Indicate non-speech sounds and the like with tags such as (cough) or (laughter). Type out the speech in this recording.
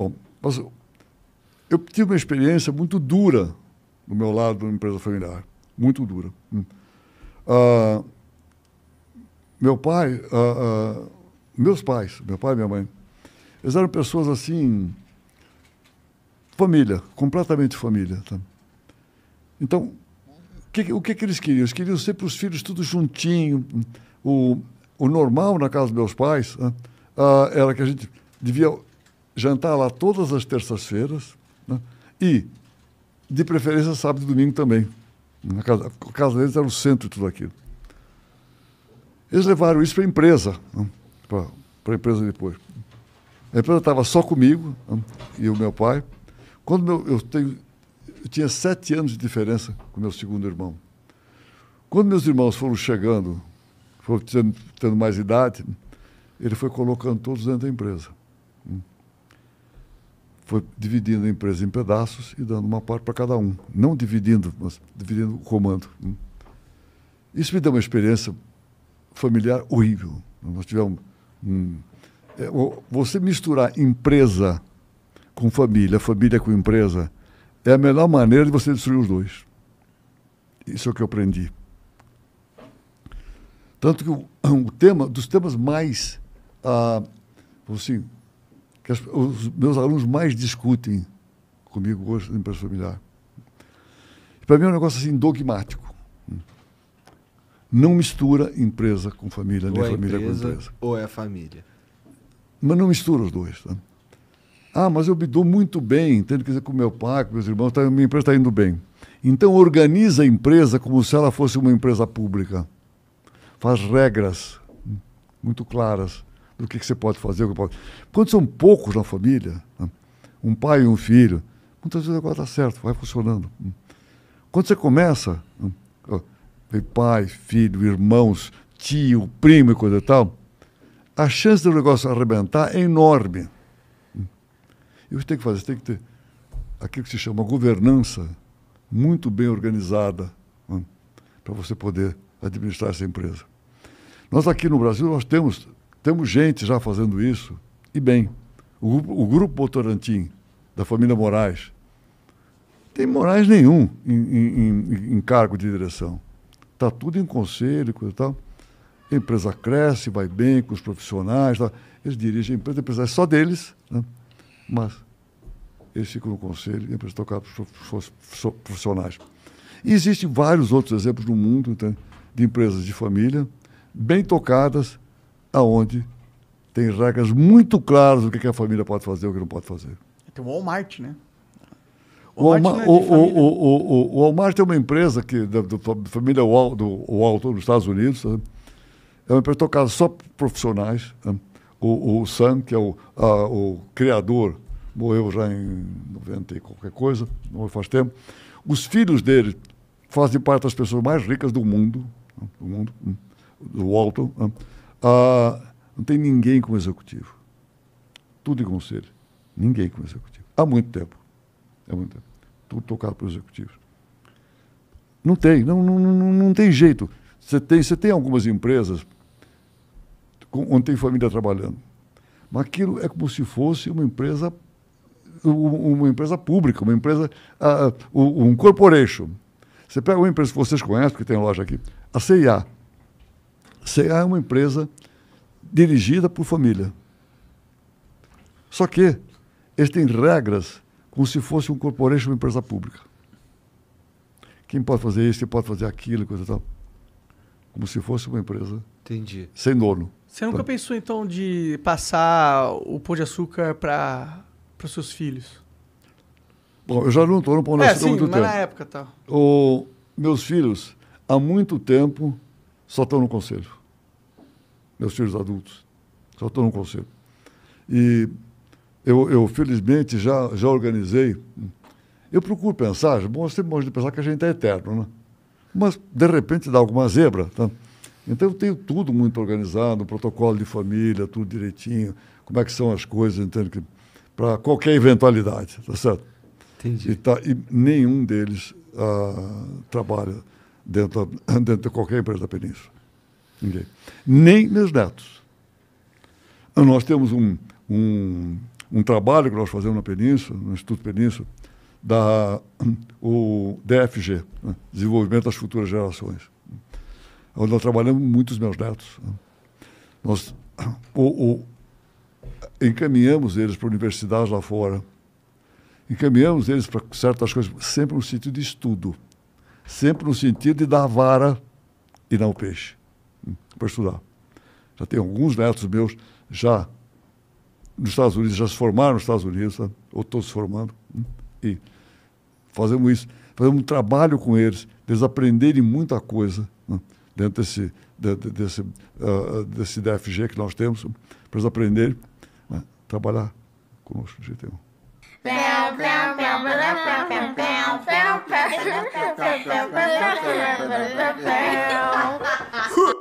Bom, mas eu tive uma experiência muito dura do meu lado de empresa familiar, muito dura. Uh, meu pai, uh, uh, meus pais, meu pai e minha mãe, eles eram pessoas assim, família, completamente família. Tá? Então, que, o que, que eles queriam? Eles queriam sempre os filhos tudo juntinho. Hum. O, o normal na casa dos meus pais era que a gente devia jantar lá todas as terças-feiras né? e, de preferência, sábado e domingo também. Na casa, a casa deles era o centro de tudo aquilo. Eles levaram isso para a empresa, né? para a empresa depois. A empresa estava só comigo né? e o meu pai. Quando meu, eu, tenho, eu tinha sete anos de diferença com meu segundo irmão. Quando meus irmãos foram chegando, foram tendo, tendo mais idade, ele foi colocando todos dentro da empresa foi dividindo a empresa em pedaços e dando uma parte para cada um. Não dividindo, mas dividindo o comando. Isso me deu uma experiência familiar horrível. Nós tivemos um, é, você misturar empresa com família, família com empresa, é a melhor maneira de você destruir os dois. Isso é o que eu aprendi. Tanto que o, (coughs) o tema, dos temas mais, ah, assim, que as, os meus alunos mais discutem comigo hoje na empresa familiar. Para mim é um negócio assim dogmático. Não mistura empresa com família, ou nem é família empresa, com empresa. Ou é família. Mas não mistura os dois. Tá? Ah, mas eu me dou muito bem, entende? que dizer, com meu pai, com meus irmãos, tá, minha empresa está indo bem. Então organiza a empresa como se ela fosse uma empresa pública. Faz regras muito claras do que, que você pode fazer. Pode... Quando são poucos na família, né? um pai e um filho, muitas vezes o negócio tá certo, vai funcionando. Quando você começa, né, vem pai, filho, irmãos, tio, primo e coisa e tal, a chance do negócio arrebentar é enorme. E o que tem que fazer? Você tem que ter aquilo que se chama governança muito bem organizada né, para você poder administrar essa empresa. Nós aqui no Brasil, nós temos temos gente já fazendo isso, e bem. O, o Grupo Botorantim, da família Moraes, tem Moraes nenhum em, em, em cargo de direção. Está tudo em conselho e tal. A empresa cresce, vai bem com os profissionais. Tá? Eles dirigem a empresa, a empresa é só deles, né? mas eles ficam no conselho e a empresa é tocada para profissionais. E existem vários outros exemplos no mundo então, de empresas de família bem tocadas aonde tem regras muito claras do é que, a família pode fazer e o que não pode fazer. Tem o Walmart, né? O Walmart, é o, Walmart, é o, o, o, Walmart é uma empresa que, da, da família Walton, do Walt, dos Estados Unidos, sabe? Né? é uma empresa tocada só por profissionais. Né? O, o Sam, que é o, a, o criador, morreu já em 90 e qualquer coisa, não faz tempo. Os filhos dele fazem parte das pessoas mais ricas do mundo, né? do mundo, né? do Walton. Né? Ah, não tem ninguém com executivo. Tudo em conselho. Ninguém com executivo. Há muito tempo. Há muito tempo. Tudo tocado por executivo Não tem, não, não, não, não tem jeito. Você tem, você tem algumas empresas com, onde tem família trabalhando. Mas aquilo é como se fosse uma empresa, uma empresa pública, uma empresa, uh, um corporation. Você pega uma empresa que vocês conhecem, que tem loja aqui, a CIA será é uma empresa dirigida por família. Só que eles têm regras como se fosse um corporation, uma empresa pública. Quem pode fazer isso, quem pode fazer aquilo, coisa e tal. Como se fosse uma empresa. Entendi. Sem dono. Você nunca tá. pensou, então, de passar o pão de açúcar para os seus filhos? Bom, eu já não estou no pão de é, açúcar é, sim, há muito mas tempo. na época, tá. O, meus filhos, há muito tempo, só estão no conselho meus filhos adultos. Só estou no conselho. E eu, eu, felizmente, já, já organizei. Eu procuro pensar, é bom, você pode pensar que a gente é eterno, né? Mas, de repente, dá alguma zebra, tá? Então, eu tenho tudo muito organizado, protocolo de família, tudo direitinho, como é que são as coisas, entende? para qualquer eventualidade, tá certo? Entendi. E, tá, e nenhum deles ah, trabalha dentro, (laughs) dentro de qualquer empresa da Península. Nem meus netos. Ah, nós temos um, um, um trabalho que nós fazemos na Península, no Instituto Península, da, (coughs) o DFG, né? Desenvolvimento das Futuras Gerações, onde nós trabalhamos muitos meus netos. Né? Nós (coughs) encaminhamos eles para universidades lá fora, encaminhamos eles para certas coisas, sempre no sentido de estudo, sempre no sentido de dar vara e não o peixe para estudar. Já tem alguns netos meus já nos Estados Unidos, já se formaram nos Estados Unidos, sabe? ou estão se formando. Hum? E fazemos isso, fazemos um trabalho com eles, eles aprenderem muita coisa né? dentro desse, de, de, desse, uh, desse DFG que nós temos, hum? para eles aprenderem a né? trabalhar conosco do GT1. (laughs)